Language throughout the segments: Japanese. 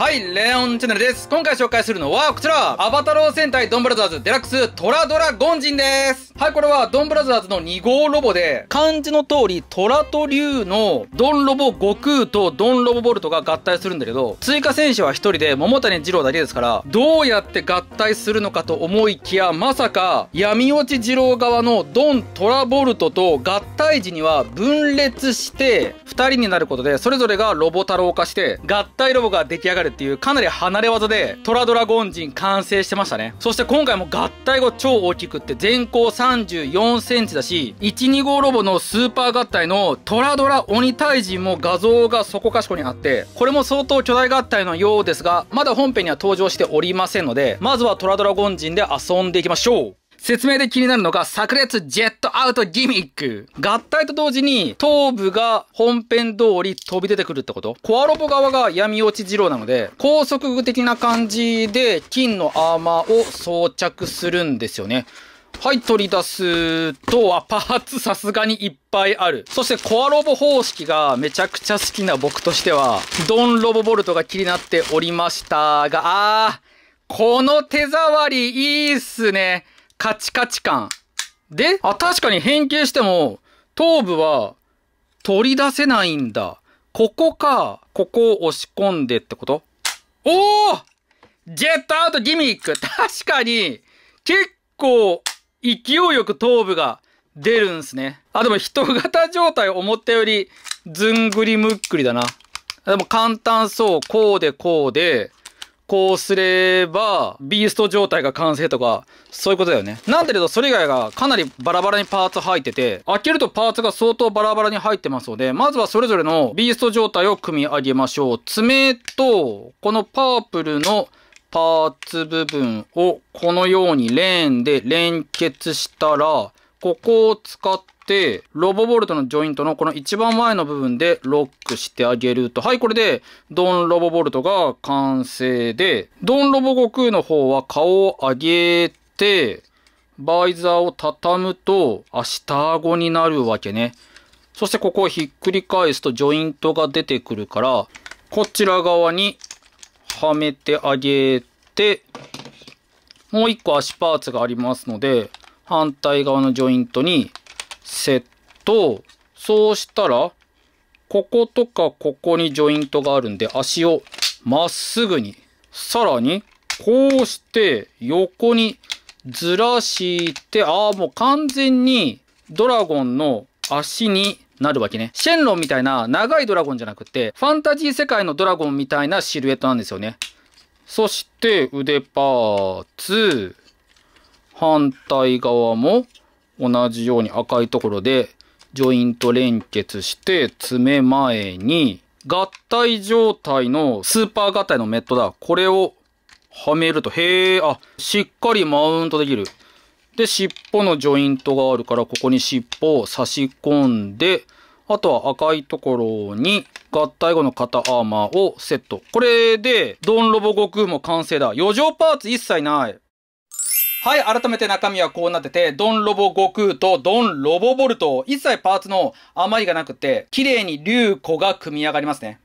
はい、レオンチャンネルです。今回紹介するのはこちら、アバタロー戦隊ドンブラザーズデラックストラドラゴン人です。はい、これはドンブラザーズの2号ロボで、漢字の通り、トラと竜のドンロボ悟空とドンロボボルトが合体するんだけど、追加選手は1人で桃谷二郎だけですから、どうやって合体するのかと思いきや、まさか闇落ち二郎側のドントラボルトと合体時には分裂して、2人になることで、それぞれがロボ太郎化して、合体ロボが出来上がるっていうかなり離れ技でトラドラゴン人完成してましたね。そして今回も合体後超大きくって全高34センチだし、125ロボのスーパー合体のトラドラ鬼退陣も画像がそこかしこにあって、これも相当巨大合体のようですが、まだ本編には登場しておりませんので、まずはトラドラゴン人で遊んでいきましょう。説明で気になるのが、炸裂ジェットアウトギミック。合体と同時に、頭部が本編通り飛び出てくるってことコアロボ側が闇落ち二郎なので、高速具的な感じで、金のアーマーを装着するんですよね。はい、取り出すと、あ、パーツさすがにいっぱいある。そしてコアロボ方式がめちゃくちゃ好きな僕としては、ドンロボボルトが気になっておりましたが、あー、この手触りいいっすね。カチカチ感。で、あ、確かに変形しても、頭部は取り出せないんだ。ここか。ここを押し込んでってことおおジェットアウトギミック確かに、結構、勢いよく頭部が出るんすね。あ、でも人型状態思ったより、ずんぐりむっくりだな。でも簡単そう。こうでこうで、こうすれば、ビースト状態が完成とか、そういうことだよね。なんだけど、それ以外がかなりバラバラにパーツ入ってて、開けるとパーツが相当バラバラに入ってますので、まずはそれぞれのビースト状態を組み上げましょう。爪と、このパープルのパーツ部分をこのようにレーンで連結したら、ここを使って、、ロボボルトのジョイントのこの一番前の部分でロックしてあげると。はい、これで、ドンロボボルトが完成で、ドンロボ悟空の方は顔を上げて、バイザーを畳むと、あ、下顎になるわけね。そしてここをひっくり返すとジョイントが出てくるから、こちら側にはめてあげて、もう一個足パーツがありますので、反対側のジョイントにセット、そうしたら、こことかここにジョイントがあるんで、足をまっすぐに、さらに、こうして、横にずらして、ああ、もう完全にドラゴンの足になるわけね。シェンロンみたいな長いドラゴンじゃなくて、ファンタジー世界のドラゴンみたいなシルエットなんですよね。そして腕パーツ、反対側も同じように赤いところでジョイント連結して爪前に合体状態のスーパー合体のメットだ。これをはめると、へえ、あ、しっかりマウントできる。で、尻尾のジョイントがあるから、ここに尻尾を差し込んで、あとは赤いところに合体後の肩アーマーをセット。これで、ドンロボ悟空も完成だ。余剰パーツ一切ない。はい、改めて中身はこうなってて、ドンロボ悟空とドンロボボルト、一切パーツの余りがなくて、綺麗に竜子が組み上がりますね。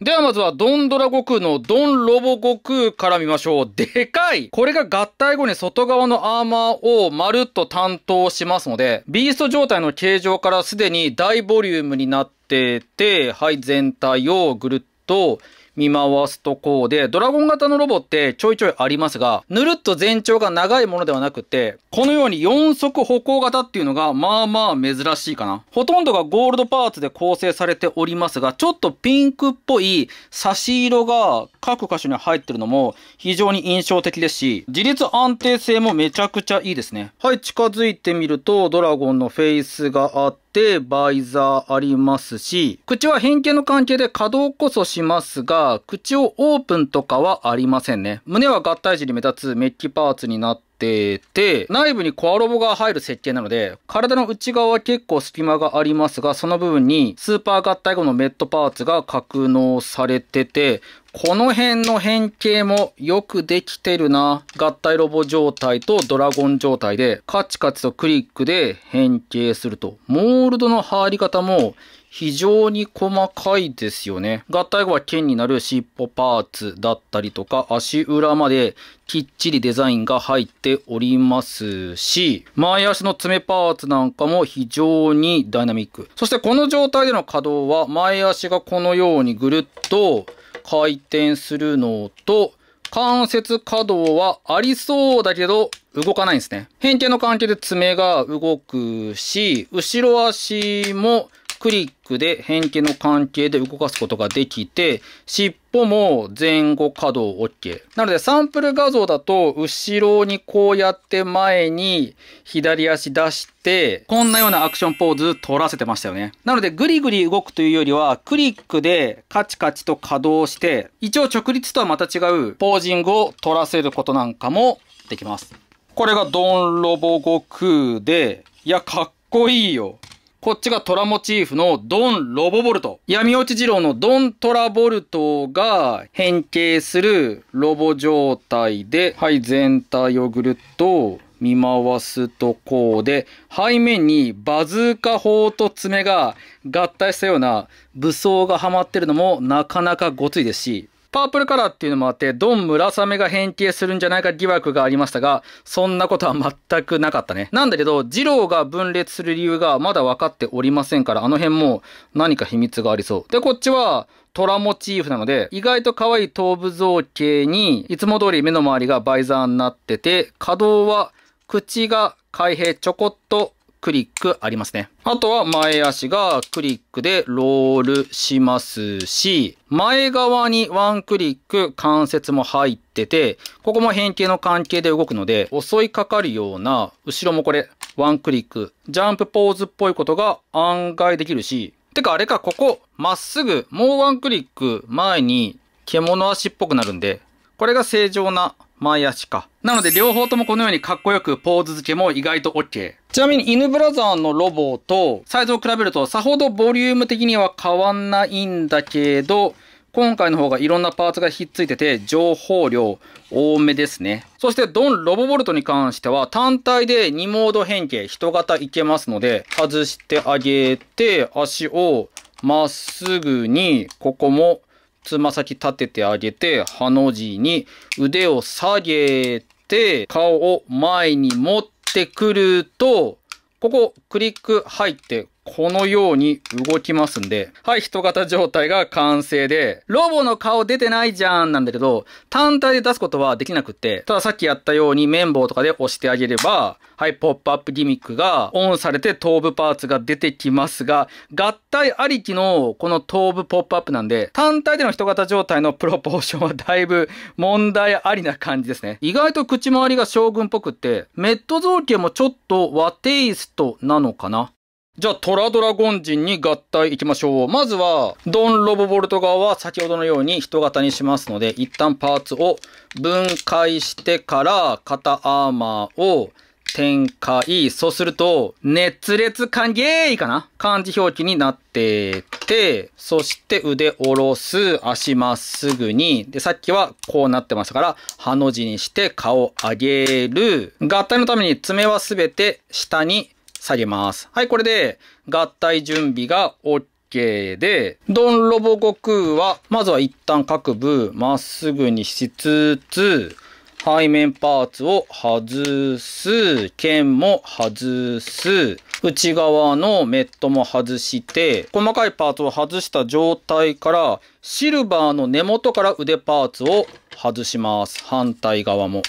ではまずはドンドラ悟空のドンロボ悟空から見ましょう。でかいこれが合体後に外側のアーマーをまるっと担当しますので、ビースト状態の形状からすでに大ボリュームになってて、はい、全体をぐるっと見回すとこうで、ドラゴン型のロボってちょいちょいありますが、ぬるっと全長が長いものではなくて、このように4足歩行型っていうのが、まあまあ珍しいかな。ほとんどがゴールドパーツで構成されておりますが、ちょっとピンクっぽい差し色が各箇所に入ってるのも非常に印象的ですし、自立安定性もめちゃくちゃいいですね。はい、近づいてみると、ドラゴンのフェイスがあって、でバイザーありますし、口は変形の関係で可動こそしますが、口をオープンとかはありませんね。胸は合体時に目立つメッキパーツになって、て内部にコアロボが入る設計なので、体の内側は結構隙間がありますが、その部分にスーパー合体後のメットパーツが格納されてて、この辺の変形もよくできてるな。合体ロボ状態とドラゴン状態で、カチカチとクリックで変形すると。モールドの貼り方も非常に細かいですよね。合体後は剣になる尻尾パーツだったりとか、足裏まできっちりデザインが入っておりますし、前足の爪パーツなんかも非常にダイナミック。そしてこの状態での稼働は、前足がこのようにぐるっと回転するのと、関節可動はありそうだけど動かないんですね。変形の関係で爪が動くし、後ろ足もクリックで変形の関係で動かすことができて、尻歩も前後稼働 OK。なのでサンプル画像だと、後ろにこうやって前に左足出して、こんなようなアクションポーズ取らせてましたよね。なので、グリグリ動くというよりは、クリックでカチカチと稼働して、一応直立とはまた違うポージングを取らせることなんかもできます。これがドンロボ悟空で、いや、かっこいいよ。こっちがトラモチーフのドン・ロボボルト。闇落ち二郎のドン・トラボルトが変形するロボ状態で、はい、全体をぐるっと見回すとこうで、背面にバズーカ砲と爪が合体したような武装がはまってるのもなかなかごついですし、パープルカラーっていうのもあって、ドン村雨が変形するんじゃないか疑惑がありましたが、そんなことは全くなかったね。なんだけど、ジローが分裂する理由がまだ分かっておりませんから、あの辺も何か秘密がありそう。で、こっちは、虎モチーフなので、意外と可愛い頭部造形に、いつも通り目の周りがバイザーになってて、可動は口が開閉ちょこっとクリックありますね。あとは前足がクリックでロールしますし、前側にワンクリック関節も入ってて、ここも変形の関係で動くので、襲いかかるような、後ろもこれ、ワンクリック、ジャンプポーズっぽいことが案外できるし、てかあれか、ここ、まっすぐ、もうワンクリック前に獣足っぽくなるんで、これが正常な前足か。なので両方ともこのようにかっこよくポーズ付けも意外と OK。ちなみに犬ブラザーのロボとサイズを比べるとさほどボリューム的には変わんないんだけど、今回の方がいろんなパーツがひっついてて、情報量多めですね。そしてドンロボボルトに関しては単体で2モード変形、人型いけますので、外してあげて、足をまっすぐに、ここもつま先立ててあげて、ハの字に腕を下げて、顔を前に持ってくると、ここクリック入って、このように動きますんで、はい、人型状態が完成で、ロボの顔出てないじゃんなんだけど、単体で出すことはできなくって、たださっきやったように綿棒とかで押してあげれば、はい、ポップアップギミックがオンされて頭部パーツが出てきますが、合体ありきのこの頭部ポップアップなんで、単体での人型状態のプロポーションはだいぶ問題ありな感じですね。意外と口周りが将軍っぽくって、メット造形もちょっと和テイストなのかなじゃあ、トラドラゴン人に合体いきましょう。まずは、ドンロボボルト側は先ほどのように人型にしますので、一旦パーツを分解してから、肩アーマーを展開。そうすると、熱烈歓迎かな漢字表記になってて、そして腕下ろす、足まっすぐに。で、さっきはこうなってましたから、ハの字にして顔上げる。合体のために爪はすべて下に下げます。はい、これで合体準備が OK で、ドンロボ悟空は、まずは一旦各部まっすぐにしつつ、背面パーツを外す、剣も外す、内側のメットも外して、細かいパーツを外した状態から、シルバーの根元から腕パーツを外します。反対側も。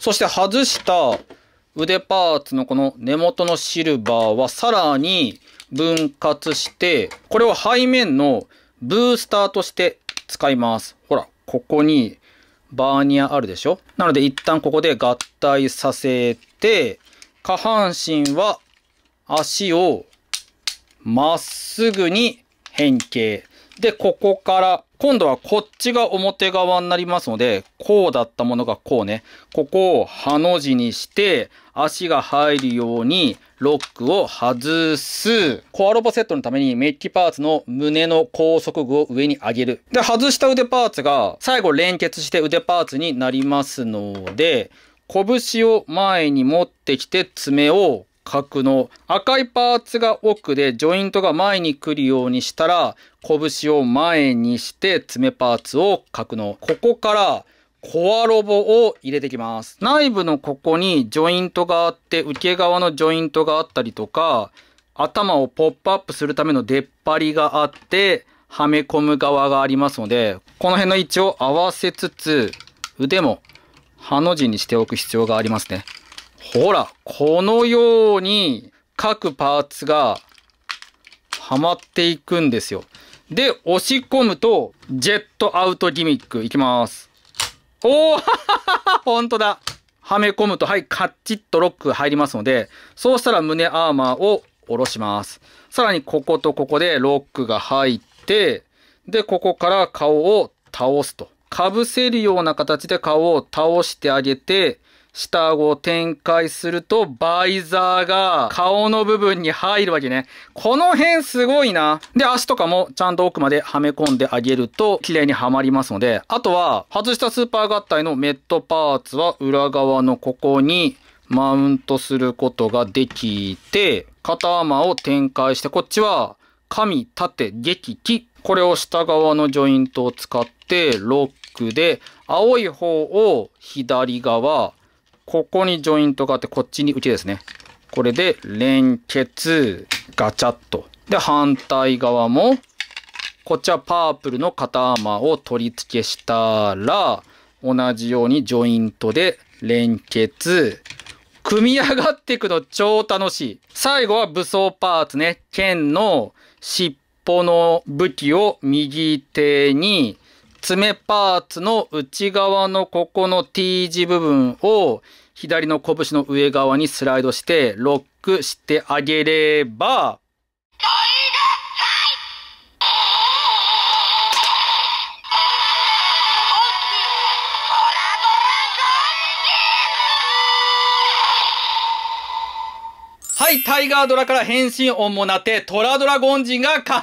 そして外した腕パーツのこの根元のシルバーはさらに分割して、これを背面のブースターとして使います。ほら、ここにバーニアあるでしょなので一旦ここで合体させて、下半身は足をまっすぐに変形。で、ここから今度はこっちが表側になりますので、こうだったものがこうね。ここをハの字にして、足が入るようにロックを外す。コアロボセットのためにメッキパーツの胸の高速具を上に上げる。で、外した腕パーツが最後連結して腕パーツになりますので、拳を前に持ってきて爪を角の赤いパーツが奥でジョイントが前に来るようにしたら拳を前にして爪パーツを角のここからコアロボを入れてきます。内部のここにジョイントがあって受け側のジョイントがあったりとか頭をポップアップするための出っ張りがあってはめ込む側がありますのでこの辺の位置を合わせつつ腕もハの字にしておく必要がありますね。ほら、このように各パーツがはまっていくんですよ。で、押し込むと、ジェットアウトギミックいきます。おー ほんとだはめ込むと、はい、カッチッとロック入りますので、そうしたら胸アーマーを下ろします。さらに、こことここでロックが入って、で、ここから顔を倒すと。かぶせるような形で顔を倒してあげて、下顎を展開すると、バイザーが顔の部分に入るわけね。この辺すごいな。で、足とかもちゃんと奥まではめ込んであげると、綺麗にはまりますので、あとは、外したスーパー合体のメットパーツは裏側のここに、マウントすることができて、肩穴を展開して、こっちは、神縦撃機。これを下側のジョイントを使って、ロックで、青い方を左側、ここにジョイントがあって、こっちに打ちですね。これで連結、ガチャっと。で、反対側も、こっちはパープルの肩アーマーを取り付けしたら、同じようにジョイントで連結、組み上がっていくの超楽しい。最後は武装パーツね。剣の尻尾の武器を右手に、爪パーツの内側のここの T 字部分を左の拳の上側にスライドしてロックしてあげれば、タイガードラから変身音もなって、トラドラゴン人が完成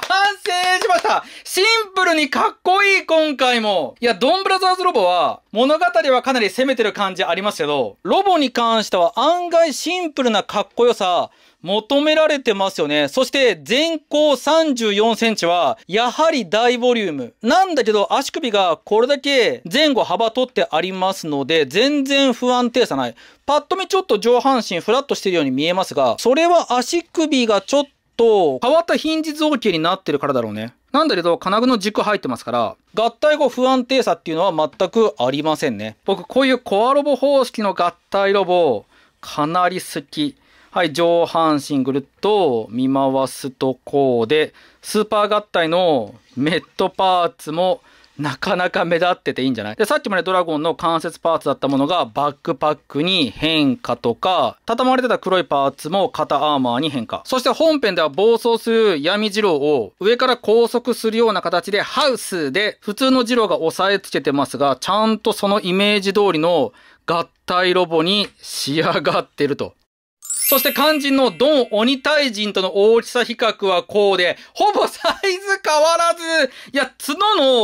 しましたシンプルにかっこいい今回もいや、ドンブラザーズロボは、物語はかなり攻めてる感じありますけど、ロボに関しては案外シンプルなかっこよさ、求められてますよね。そして、全高34センチは、やはり大ボリューム。なんだけど、足首がこれだけ前後幅取ってありますので、全然不安定さない。パッと見ちょっと上半身フラットしてるように見えますが、それは足首がちょっと変わったヒンジ造形になってるからだろうね。なんだけど、金具の軸入ってますから、合体後不安定さっていうのは全くありませんね。僕、こういうコアロボ方式の合体ロボ、かなり好き。はい、上半身ぐるっと見回すとこうで、スーパー合体のメットパーツもなかなか目立ってていいんじゃないで、さっきまでドラゴンの関節パーツだったものがバックパックに変化とか、畳まれてた黒いパーツも肩アーマーに変化。そして本編では暴走する闇二郎を上から拘束するような形でハウスで普通の二郎が押さえつけてますが、ちゃんとそのイメージ通りの合体ロボに仕上がってると。そして肝心のドン鬼退陣との大きさ比較はこうで、ほぼサイズ変わらず、いや、角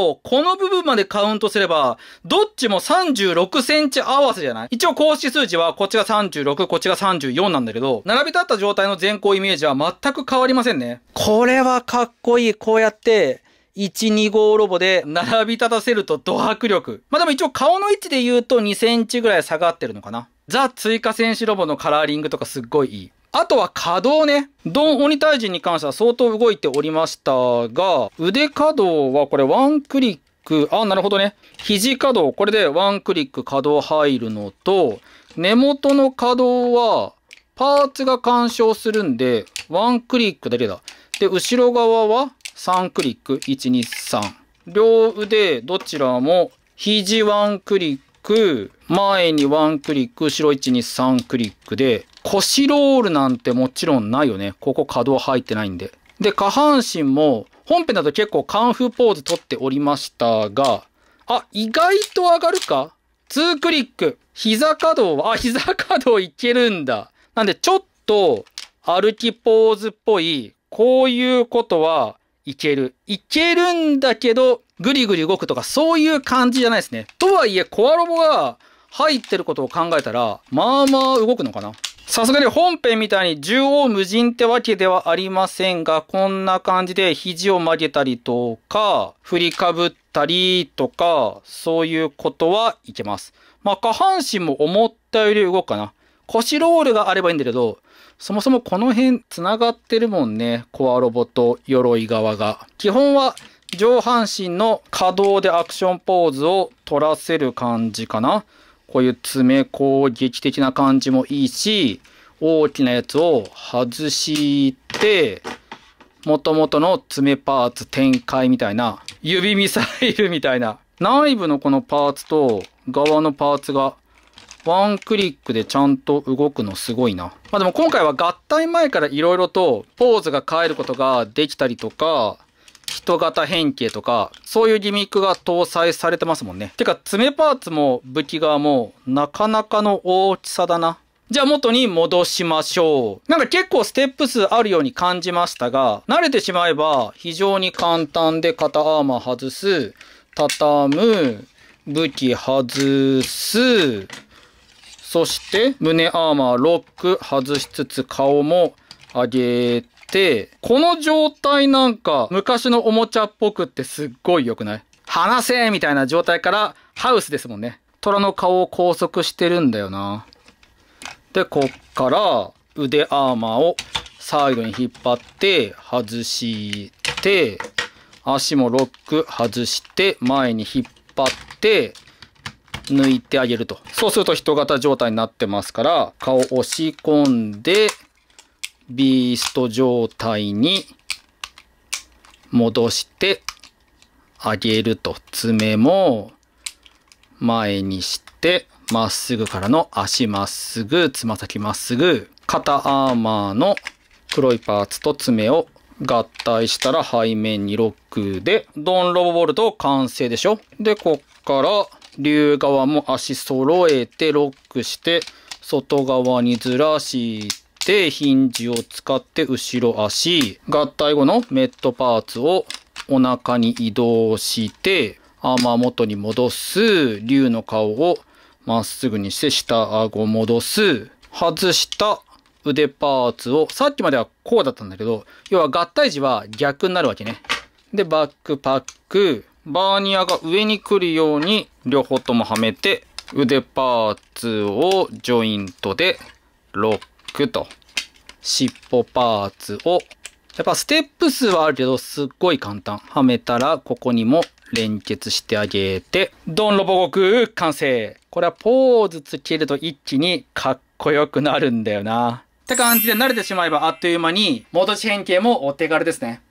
のこの部分までカウントすれば、どっちも36センチ合わせじゃない一応公式数字はこっちが36、こっちが34なんだけど、並び立った状態の前後イメージは全く変わりませんね。これはかっこいい。こうやって、125ロボで並び立たせるとド迫力。まあでも一応顔の位置で言うと2センチぐらい下がってるのかな。ザ追加戦士ロボのカラーリングとかすっごいいい。あとは稼働ね。ドン鬼退治に関しては相当動いておりましたが、腕稼働はこれワンクリック、あ、なるほどね。肘稼働、これでワンクリック稼働入るのと、根元の稼働は、パーツが干渉するんで、ワンクリックだけだ。で、後ろ側は3クリック、1、2、3。両腕、どちらも、肘ワンクリック、前にワンクリック、後ろ1、2、3クリックで、腰ロールなんてもちろんないよね。ここ可動入ってないんで。で、下半身も、本編だと結構カンフーポーズ取っておりましたが、あ、意外と上がるか ?2 クリック。膝可動、あ、膝可動いけるんだ。なんで、ちょっと、歩きポーズっぽい、こういうことは、いける。いけるんだけど、ぐりぐり動くとか、そういう感じじゃないですね。とはいえ、コアロボが入ってることを考えたら、まあまあ動くのかな。さすがに本編みたいに縦横無尽ってわけではありませんが、こんな感じで肘を曲げたりとか、振りかぶったりとか、そういうことはいけます。まあ、下半身も思ったより動くかな。腰ロールがあればいいんだけど、そもそもこの辺繋がってるもんね。コアロボと鎧側が。基本は上半身の可動でアクションポーズを取らせる感じかな。こういう爪攻撃的な感じもいいし、大きなやつを外して、元々の爪パーツ展開みたいな、指ミサイルみたいな、内部のこのパーツと側のパーツがワンクリックでちゃんと動くのすごいな。まあでも今回は合体前から色々とポーズが変えることができたりとか、人型変形とか、そういうギミックが搭載されてますもんね。てか、爪パーツも武器側もなかなかの大きさだな。じゃあ元に戻しましょう。なんか結構ステップ数あるように感じましたが、慣れてしまえば非常に簡単で肩アーマー外す、畳む、武器外す、そして胸アーマーロック外しつつ顔も上げて、この状態なんか昔のおもちゃっぽくってすっごい良くない離せみたいな状態からハウスですもんね。虎の顔を拘束してるんだよな。で、こっから腕アーマーをサイドに引っ張って外して足もロック外して前に引っ張って抜いてあげると。そうすると人型状態になってますから、顔を押し込んで、ビースト状態に戻してあげると。爪も前にして、まっすぐからの足まっすぐ、つま先まっすぐ、肩アーマーの黒いパーツと爪を合体したら背面にロックで、ドンロボボルト完成でしょで、こっから竜側も足揃えてロックして、外側にずらして、ヒンジを使って後ろ足、合体後のメットパーツをお腹に移動して、アーマー元に戻す、竜の顔をまっすぐにして下顎戻す、外した腕パーツを、さっきまではこうだったんだけど、要は合体時は逆になるわけね。で、バックパック、バーニアが上に来るように両方ともはめて、腕パーツをジョイントでロックと、尻尾パーツを、やっぱステップ数はあるけど、すっごい簡単。はめたら、ここにも連結してあげて、ドンロボ悟空完成これはポーズつけると一気にかっこよくなるんだよな。って感じで慣れてしまえばあっという間に、戻し変形もお手軽ですね。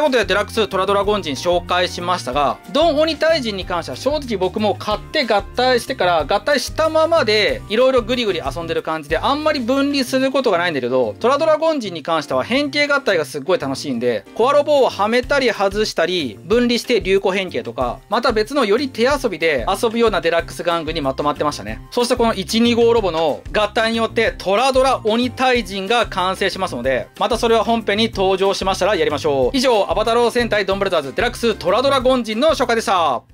ってことでデラックストラドラゴン人紹介しましたが、ドン鬼退治に関しては正直僕も買って合体してから合体したままでいろいろグリグリ遊んでる感じであんまり分離することがないんだけど、トラドラゴン人に関しては変形合体がすっごい楽しいんで、コアロボをはめたり外したり分離して流行変形とか、また別のより手遊びで遊ぶようなデラックス玩具にまとまってましたね。そしてこの125ロボの合体によってトラドラ鬼退治が完成しますので、またそれは本編に登場しましたらやりましょう。以上、アバタロー戦隊ドンブラザーズデラックストラドラゴン人の紹介でした